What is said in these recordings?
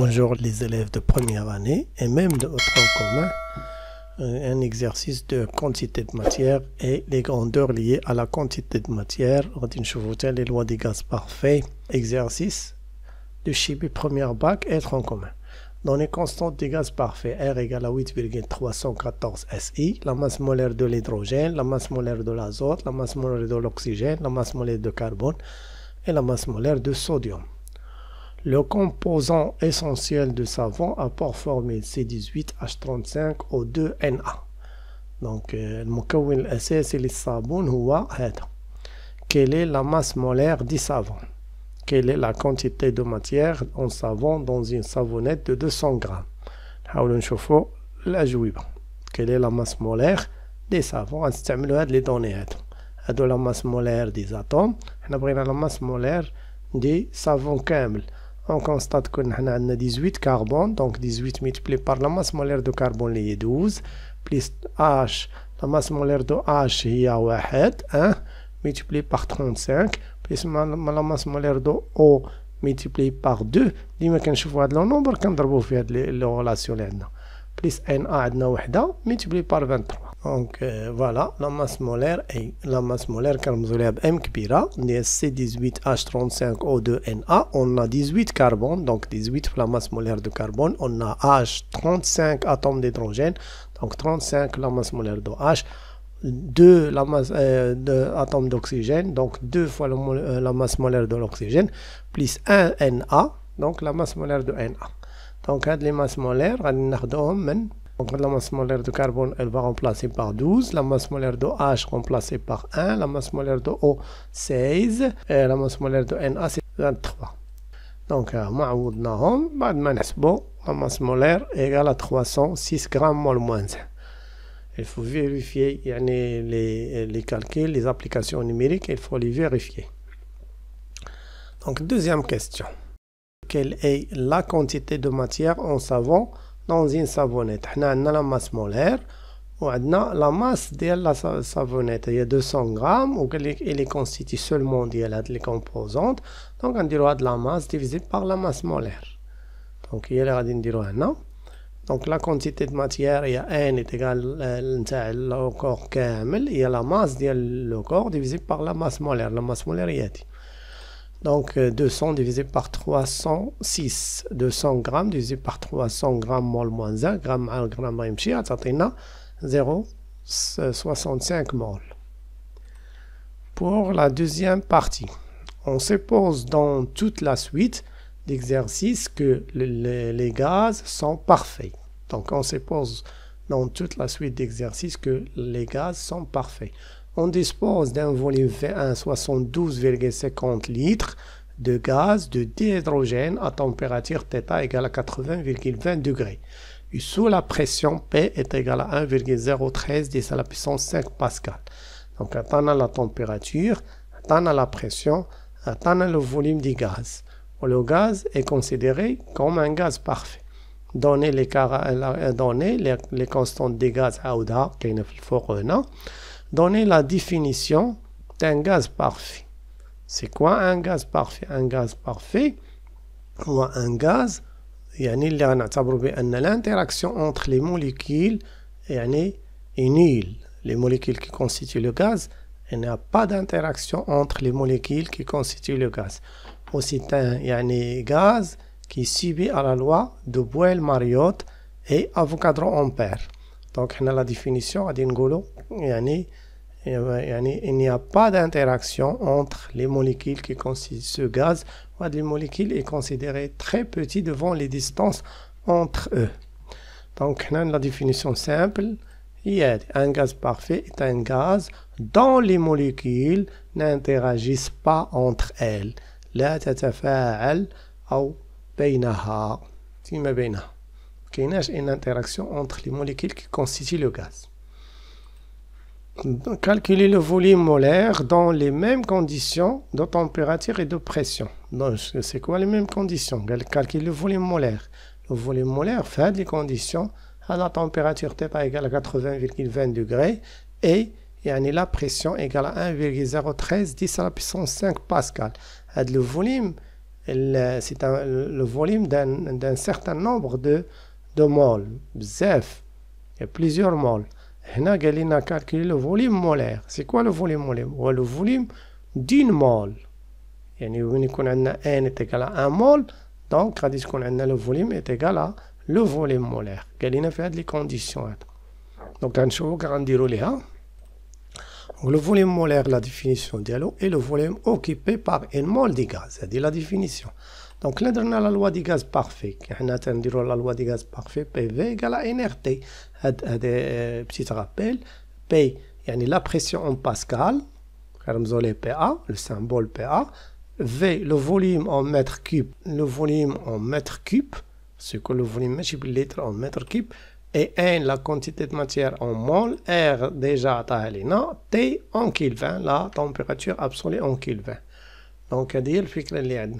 Bonjour les élèves de première année et même de tronc en commun. Euh, un exercice de quantité de matière et les grandeurs liées à la quantité de matière. Rodin chevrotin, les lois des gaz parfaits. Exercice de chimie première bac, être en commun. Dans les constantes des gaz parfaits, R égale à 8,314 SI, la masse molaire de l'hydrogène, la masse molaire de l'azote, la masse molaire de l'oxygène, la masse molaire de carbone et la masse molaire de sodium. Le composant essentiel du savon a pour formule C18H35 O2NA. Donc, que euh, le savon le savon Quelle est la masse molaire du savon Quelle est la quantité de matière en savon dans une savonnette de 200 grammes la Quelle est la masse molaire des savons On va les données À de la masse molaire des atomes. on la masse molaire des savon كامل on constate que nous a 18 carbones, donc 18 multiplié par la masse molaire de carbone est 12, plus H, la masse molaire de H est 1, multiplié par 35, plus la masse molaire de O multiplié par 2, ديما كنشوفوا هذا لو nombre كنضربوه في va faire les relations Plus NA 1, multiplié وحده 23 donc euh, voilà, la masse molaire la la masse molaire 18 h 35 o 2 na on a 18 carbone donc 18 fois la masse molaire de carbone, on a h 35 atomes d'hydrogène donc 35 la masse molaire de H 2 la masse euh, atomes d'oxygène donc 2 fois euh, la masse molaire de l'oxygène plus 1 Na donc la masse molaire de Na donc les masses molaires on donc la masse molaire de carbone, elle va remplacer par 12. La masse molaire de H remplacée par 1. La masse molaire de O, 16. Et la masse molaire de Na, c'est 23. Donc, euh, la masse molaire égale à 306 grammes mol moins Il faut vérifier يعني, les, les calculs, les applications numériques, il faut les vérifier. Donc, deuxième question. Quelle est la quantité de matière en savon dans une savonnette. la masse molaire la masse de la savonnette. Il y 200 grammes ou elle est constituée seulement de la composante. Donc on dira de la masse divisée par la masse molaire. Donc il Donc la quantité de matière, est N est égal à euh, le corps Il y a la masse de le corps divisée par la masse molaire. La masse molaire, est donc 200 euh, divisé par 306. 200 grammes divisé par 300 grammes mol moins 1. Gramme 1 gramme Mch, euh, 0,65 mol. Pour la deuxième partie, on suppose dans toute la suite d'exercices que les, les gaz sont parfaits. Donc on suppose dans toute la suite d'exercices que les gaz sont parfaits on dispose d'un volume V1 72,50 litres de gaz de dihydrogène à température θ égale à 80,20 degrés et sous la pression P est égale à 1,013 10 à la puissance 5 pascal. Donc atteint la température, atteint la pression, atteint le volume du gaz. Le gaz est considéré comme un gaz parfait. Donner les, constantes des gaz à Oda, qui est donner la définition d'un gaz parfait. C'est quoi un gaz parfait Un gaz parfait ou un gaz il اللي a l'interaction entre les molécules et est Les molécules qui constituent le gaz, il n'y a pas d'interaction entre les molécules qui constituent le gaz. Aussi, c'est un gaz qui subit à la loi de Boyle-Mariotte et Avogadro-Ampère. Donc, la définition la définition, il n'y a pas d'interaction entre les molécules qui constituent ce gaz les molécules est considérées très petites devant les distances entre eux donc on la définition simple un gaz parfait est un gaz dont les molécules n'interagissent pas entre elles لا تتفاعل أو بينها qu'il y a une interaction entre les molécules qui constituent le gaz. calculer le volume molaire dans les mêmes conditions de température et de pression. c'est quoi les mêmes conditions Calculer le volume molaire. Le volume molaire fait des conditions à la température T égale à 80,20 degrés et يعني la pression égale à 1,013 10 à la puissance 5 pascal. Le volume, c'est le volume d'un certain nombre de Molles, zèf, et plusieurs molles. Et nous avons calculé le volume molaire. C'est quoi le volume molaire Le volume d'une molle. Et nous avons n n est égal à un mol. Donc, le volume est égal à le volume molaire. Nous avons fait les conditions. Donc, nous avons dit que le volume molaire, la définition de l'eau, est le volume occupé par une molle de gaz. cest à la définition. Donc, nous avons la loi du gaz parfait. Nous avons la loi du gaz parfait. PV égale à NRT. Un euh, euh, petit rappel. P, la pression en pascal. Nous avons le symbole PA. V, le volume en mètre cube. Le volume en mètre cube. Ce que le volume est en mètre cube. Et N, la quantité de matière en mol. R, déjà, t'as dit. T, en Kelvin, La température absolue en Kelvin. Donc, c'est-à-dire, le les est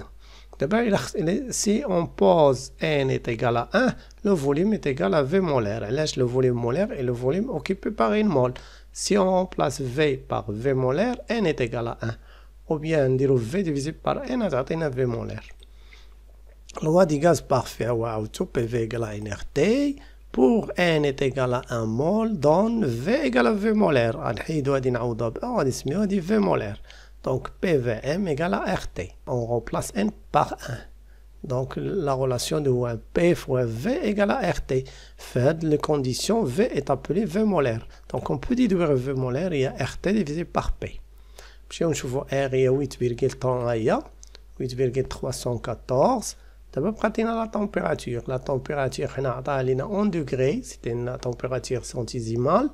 si on pose n est égal à 1, le volume est égal à V molaire. Lèche le volume molaire et le volume occupé par une mole. Si on place V par V molaire, n est égal à 1. Ou bien on dit V divisé par n, égal à V molaire. Loi du gaz parfait, ou tout PV égale à NRT, pour n est égal à 1 mol, donne V égale à V molaire. On dit V molaire. Donc PVM égale à RT. On remplace N par 1. Donc la relation de P fois V égale à RT. Faites les conditions V est appelée V molaire. Donc on peut déduire V molaire, il y a RT divisé par P. Si on trouve R, il y a 8,314. D'abord, à la température. La température, on a 1 degré, C'est une température centésimale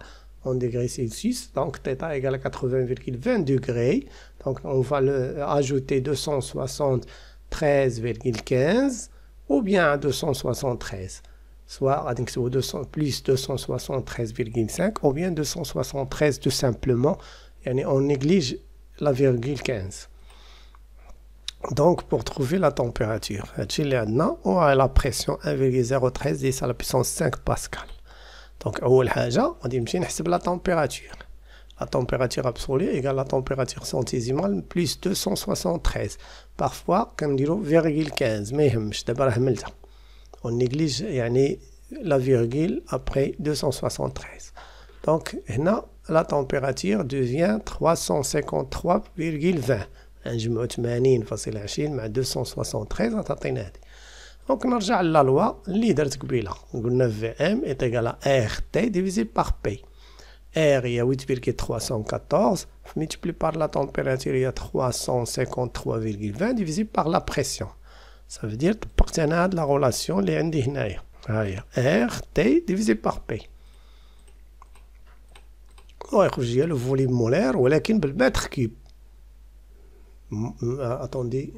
en degrés Celsius, donc θ égale à 80,20 degrés. Donc on va le, euh, ajouter 273,15 ou bien 273, soit ah, ou 200, plus 273,5 ou bien 273 tout simplement. on néglige la virgule 15. Donc, pour trouver la température, on a la pression 1,013 10 à la puissance 5 pascal. Donc, on dit, c'est la température. La température absolue égale la température centésimale plus 273. Parfois, on dit 0,15. Mais je ne sais pas, je On néglige la virgule après 273. Donc, maintenant, la température devient 353,20. Je me mets en face la Chine, mais 273 en tant que net. Donc, nous allons la loi, l'idée de ce 9VM est égal à RT divisé par P. R a 8,314, multiplié par la température, il a 353,20, divisé par la pression. Ça veut dire que nous de la relation qui est ah, RT divisé par P. Oh, nous le volume molaire, ou le mètre cube. Euh, attendez,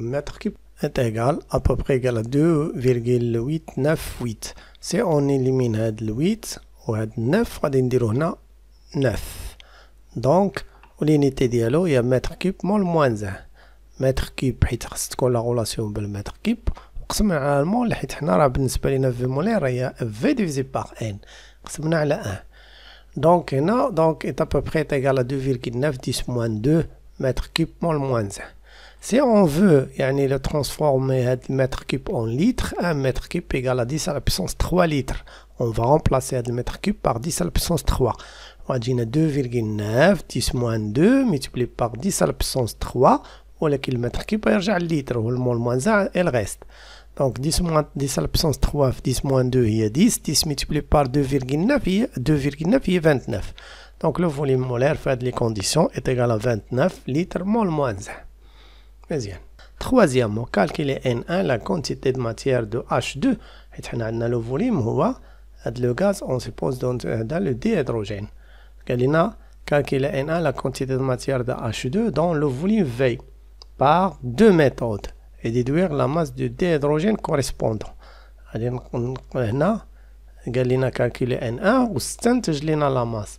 mètre cube est égal à peu près égal à 2,898. Si on élimine 8 ou 9, on dire 9. Donc, l'unité d'IALO est mètre cube moins moins 1. Mètre cube, c'est la relation de mètre cube. على المول حيت حنا راه بالنسبه لينا هي v divisé par n قسمنا على 1 Donc, هنا à اي 2.9 2 mètre cube 1 si on veut le transformer mètre cube en litre, 1 mètre cube égale à 10 à la puissance 3 litres. On va remplacer 1 mètre cube par 10 à la puissance 3. On va dire 2,9, 10 moins 2, multiplié par 10 à la puissance 3. Voilà le mètre cube va à litre. Ou le moins 1 et reste. Donc 10, moins, 10 à la puissance 3, 10 moins 2, il 10. 10 multiplié par 2,9, il 2,9, 29. Donc le volume molaire, fait les conditions, est égal à 29 litres mol moins 1 troisièmement calculer N1 la quantité de matière de H2 et le volume هو le gaz on suppose dans, euh, dans le dihydrogène Galina, calculer N1 la quantité de matière de H2 dans le volume V par deux méthodes et déduire la masse du déhydrogène correspondant هنا قال لنا calculer N1 واستنتج لنا la masse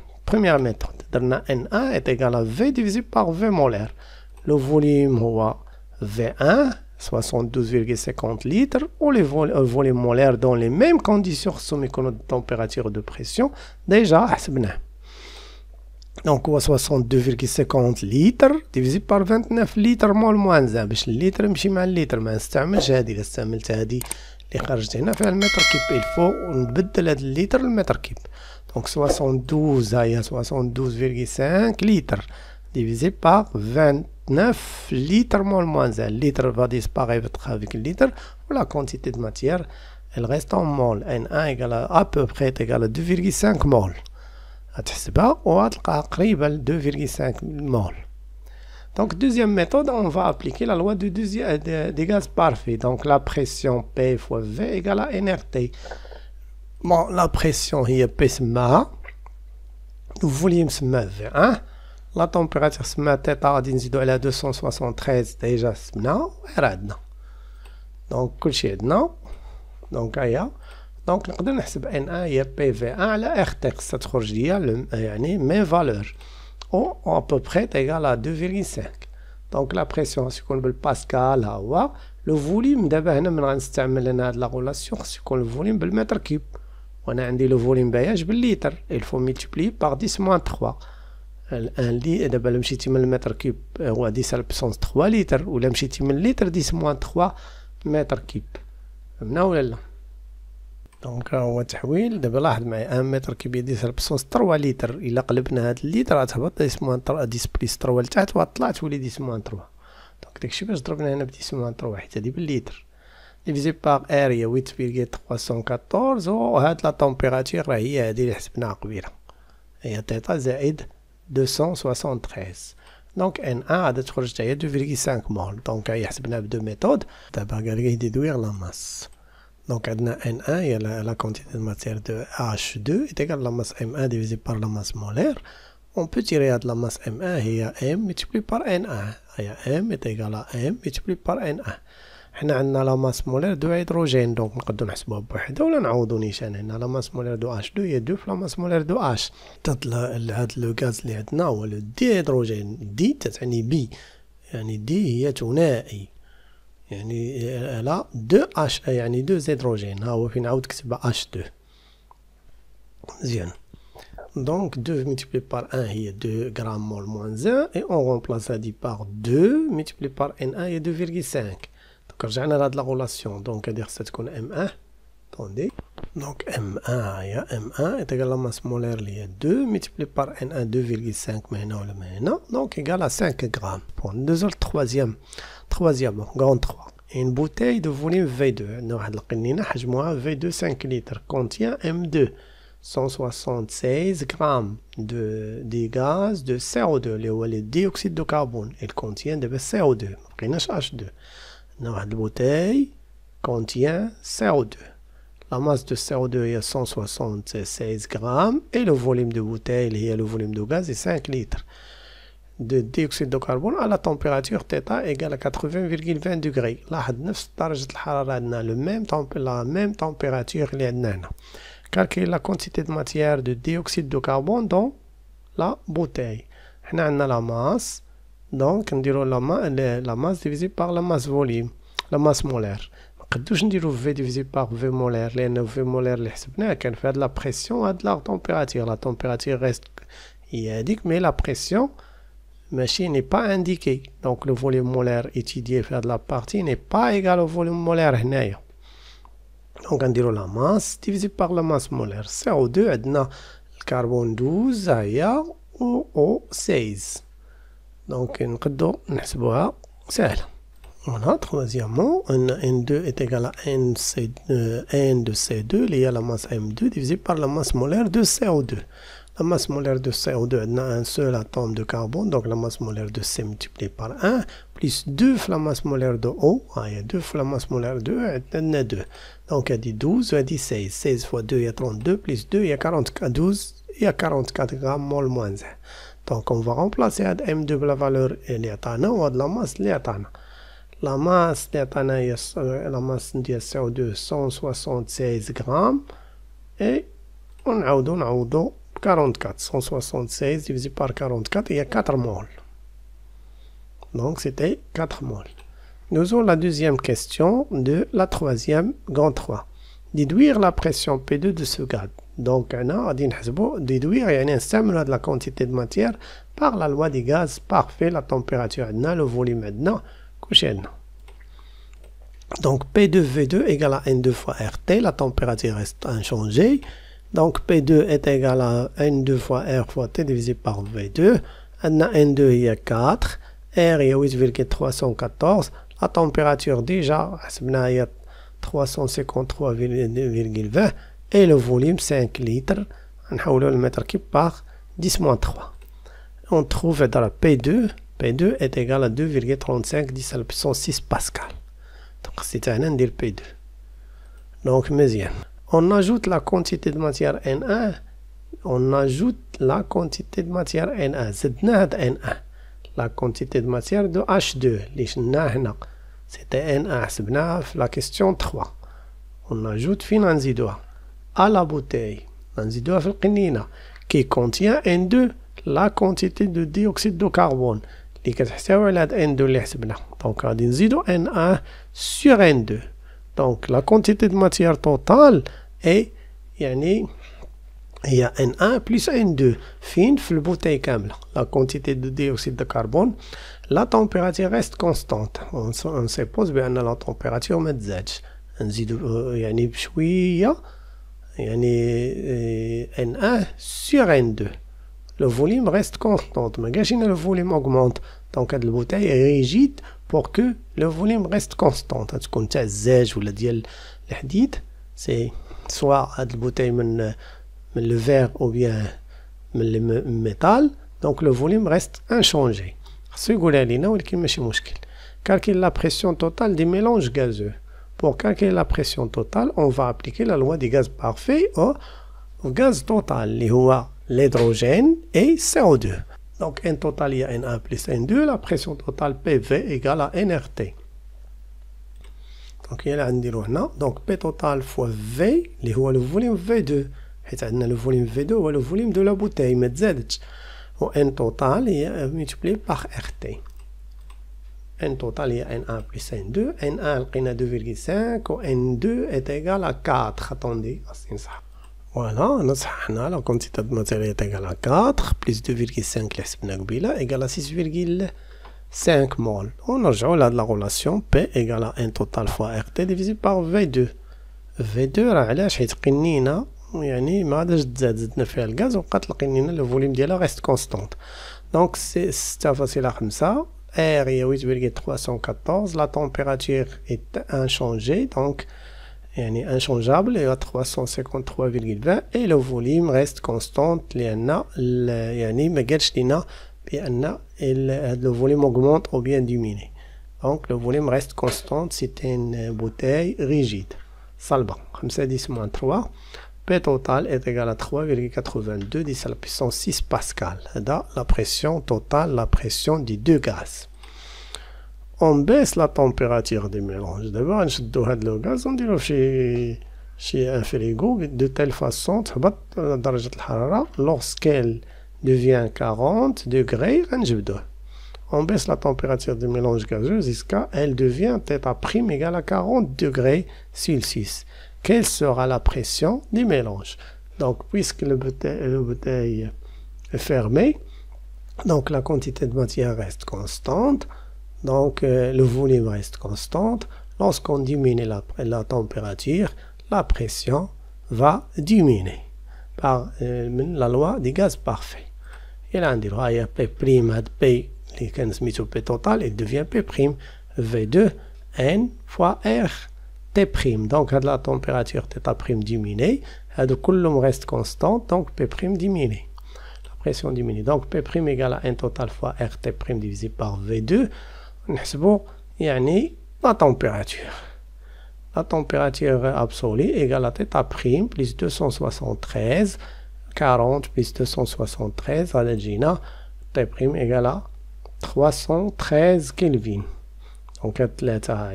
première méthode N1 est égal à V divisé par V molaire le volume هو V1 72,50 litres ou le euh, volume molaire dans les mêmes conditions sous conditions de température et de pression déjà c'est bien. Donc, 62,50 litres divisé par 29 لتر مول litre, زان litre, اللتر litre, مع اللتر ما نستعملش هذه الا استعملت de اللي mètre هنا Il faut كيب هذا le mètre كيب donc 72, 72,5 litres divisé par 29 litres mol moins 1. Litre va disparaître avec litre. La quantité de matière, elle reste en mol. N1 égale à, peu près égale à 2,5 mol. 2,5 mol. Donc, deuxième méthode, on va appliquer la loi du des gaz parfaits. Donc, la pression P fois V égale à NRT la pression est le volume se v hein? La température se mettait à 273 déjà. Non, elle Donc, couché non. Donc, Donc, nous avons N1 PV1 à la RTX. a la même valeur Ou à peu près égal à 2,5. Donc, la pression, si on veut le pascal, le volume, d'abord, nous de la relation, si on le volume, le mètre cube. وانا عندي لو فوليم باياج بالليتر الفو ميتيبلي باغ 10 موان 3 الان لي دابا الا مشيتي من المتر كيب آه، هو 10 بسونس 3 لتر ولا مشيتي من لتر 10 موان 3 متر كيب فهمنا ولا لا دونك هو تحويل دابا لاحظ معايا 1 متر كيوب 10 بسونس 3 لتر الا قلبنا هاد الليتر غتهبط 10 موان 3 10 بليس 3 لتحت وغتطلع تولي 10 موان 3 دونك داكشي باش ضربنا هنا ب 10 موان 3 حيت هادي بالليتر divisé par R area 8,314 وهاد لا تمبيراتور هي la اللي حسبناها قبيله هي تيتا زائد 273 Donc n 1 غادا de حتى هي 2,5 mol. Donc il y a deux méthodes قال لي déduire la masse. Donc, N1 est la, la, quantité de matière de H2 est égale à la masse M1 divisé par la masse molaire. On peut tirer de la masse M1 et à M multiplié par N1. Et à M est égal à M multiplié par N1. حنا عندنا لا ماس مولير دو هيدروجين دونك نقدروا نحسبوها بوحدها ولا نعوضوا نيشان هنا لا ماس مولير دو اش دو هي دو في لا ماس مولير دو اش تطلع هذا لو غاز اللي عندنا هو لو دي هيدروجين دي تعني بي يعني دي هي ثنائي يعني لا دو اش يعني دو هيدروجين ها هو فين عاود كتبها اش دو مزيان Donc 2 multiplié par 1 est 2 grammes mol moins 1 et on remplace ça dit par 2 multiplié par N1 est 2,5. Donc, de la relation, donc à dire que c'est M1, donc M1, M1, à la masse mollaire 2, multiplié par n 1 2,5 mn, donc égal à 5 grammes. Bon, désolé, troisième, troisième, grand 3, une bouteille de volume V2, nous que une de V2, 5 litres, contient M2, 176 g de gaz de CO2, le dioxyde de carbone, il contient de CO2, donc H2. La bouteille contient CO2 la masse de CO2 est 176 grammes et le volume de bouteille, et le volume de gaz est 5 litres de dioxyde de carbone à la température θ égale à 80,20 degrés. Là, le même la même température. Calculer la quantité de matière de dioxyde de carbone dans la bouteille. On a la masse donc, on dira la masse divisée par la masse molaire. quand on dira V divisé par V molaire. Les V molaire les de la pression à de la température. La température reste, indique, mais la pression machine n'est pas indiquée. Donc, le volume molaire étudié de la partie n'est pas égal au volume molaire. Donc, on dira la masse divisée par la masse molaire. CO2 est le carbone 12, AIA ou O16. Donc نقدو c'est سهلة. Voilà, troisièmement, N2 est égal à N euh, de C2, lié à la masse M2 divisé par la masse molaire de CO2. La masse molaire de CO2 a un seul atome de carbone, donc la masse molaire de C multipliée par 1, plus 2 fois la masse molaire de O, il y a 2 fois la masse molaire de E, 2. Donc il y a 12, il y a 16. 16 fois 2, il y a 32, plus 2, il y a 44, 12, il y a 44 grammes mol moins 1. Donc on va remplacer ad m de la valeur et ou de la masse la masse de la masse du CO2 176 grammes. et on on نعوضو 44 176 divisé par 44 il y a 4 moles donc c'était 4 moles nous avons la deuxième question de la troisième gant 3 déduire la pression P2 de ce gaz donc, on غادي نحسبو la quantité de هاد لا la matière ماتيير la لا température gaz غاز بارفي لا تمبيراتور عندنا لو Donc P2 V2 égale à N2 fois RT, la température reste inchangée. Donc P2 est égal à N2 fois R fois T divisé par V2. N2 il y a 4, R il y a 8,314. La température déjà, il 353,20 et le volume 5 litres. le mètre cube par 10 3. On trouve dans la P2, P2 est égal à 2,35 10 6 pascal. Donc c'est un n P2. Donc mesure. On ajoute la quantité de matière N1, on ajoute la quantité de matière N1, c'est n La quantité de matière de H2, C'est C'était N1 la question 3. On ajoute فين 2 à la bouteille, qui contient N2, la quantité de dioxyde de carbone, N2 Donc, N1 sur N2. Donc, la quantité de matière totale est, a N1 plus N2, fin, la bouteille la quantité de dioxyde de carbone. La température reste constante. On suppose bien à la température, On يعني e, euh, N1 sur N2 le volume reste constant donc le volume augmente donc la bouteille est rigide pour que le volume reste constant تكون تاع الزاج ولا ديال الحديد c'est soit le verre ou bien le métal donc le volume reste inchangé car la pression totale des mélanges gazeux pour calculer la pression totale, on va appliquer la loi des gaz parfait au, gaz total, l'hydrogène et CO2. Donc N total, il y a N1 plus N2, la pression totale PV égale à NRT. Donc il y a là, donc P total fois V, le volume V2. Le volume V2 est le volume de la bouteille, mais Z, N total, il est multiplié par RT n total est n1 plus n2, n1 est 2,5, n2 est égal à 4. Attendez, ah, c'est ça. Voilà, la quantité de matière est égale à 4, plus 2,5, les spinagbila, égale à 6,5 mol. On a déjà la relation P égale à n total fois RT divisé par V2. V2, c'est la le volume reste constant Donc, c'est facile à faire ça. R est 8,314, la température est inchangée, donc elle est inchangeable, et à 353,20 et le volume reste constant, لأن يعني ما le volume augmente ou bien diminue. Donc le volume reste constant, c'est une bouteille rigide. Comme ça 10 3 total est égal à 3,82 10 à la puissance 6 pascal. la pression totale, la pression des deux gaz. On baisse la température du mélange. D'abord, le gaz, on dit chez un frigo de telle façon lorsqu'elle devient 40 degrés on baisse la température du mélange gazeux jusqu'à elle devient θ' égale à 40 degrés Celsius quelle sera la pression du mélange. Donc, puisque le bouteille, est fermée, donc la quantité de matière reste constante, donc euh, le volume reste constant. Lorsqu'on diminue la, température, la pression va diminuer par euh, la loi des gaz parfaits. Et là, on dit, P' prime P, les 15 P total, il devient P', V2, N fois R. T'. Donc, la température θ' diminue. de le reste constant, donc P' diminue. La pression diminue. Donc, P' égale à n total fois RT' divisé par V2. On la température. La température absolue égale à θ' plus 273. 40 plus 273 à T' égale à 313 Kelvin. Donc, 4 lettres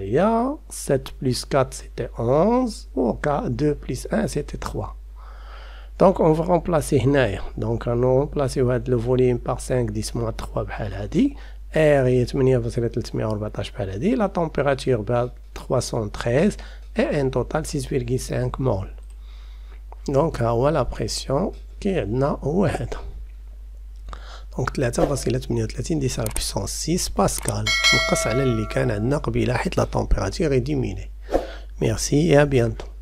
7 plus 4, c'était 11. Ou au cas 2 plus 1, c'était 3. Donc, on va remplacer Donc, on va remplacer le volume par 5, 10 moins 3, et R est 8, La température, 313. Bah, et un total, 6,5 mol. Donc, on la pression qui est dans دونك 3.38 سار بيسون 6 باسكال نقص على اللي كان عندنا قبيله حيت لا طومبيراتير غيديميني ميرسي يا بيانتو